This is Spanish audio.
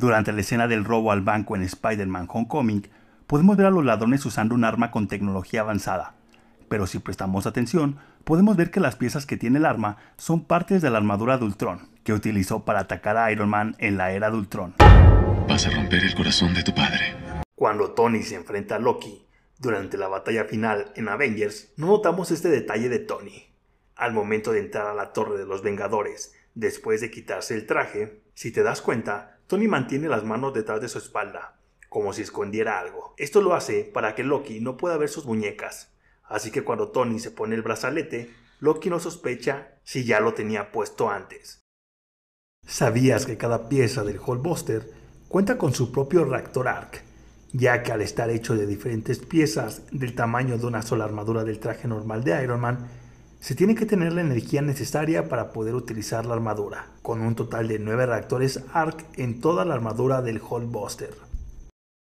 Durante la escena del robo al banco en Spider-Man Homecoming, podemos ver a los ladrones usando un arma con tecnología avanzada. Pero si prestamos atención, podemos ver que las piezas que tiene el arma son partes de la armadura de Ultron, que utilizó para atacar a Iron Man en la era de Ultron. Vas a romper el corazón de tu padre. Cuando Tony se enfrenta a Loki, durante la batalla final en Avengers, no notamos este detalle de Tony. Al momento de entrar a la Torre de los Vengadores, después de quitarse el traje, si te das cuenta, Tony mantiene las manos detrás de su espalda, como si escondiera algo. Esto lo hace para que Loki no pueda ver sus muñecas. Así que cuando Tony se pone el brazalete, Loki no sospecha si ya lo tenía puesto antes. ¿Sabías que cada pieza del Hulkbuster cuenta con su propio reactor arc? Ya que al estar hecho de diferentes piezas del tamaño de una sola armadura del traje normal de Iron Man, se tiene que tener la energía necesaria para poder utilizar la armadura, con un total de 9 reactores ARC en toda la armadura del Hulkbuster.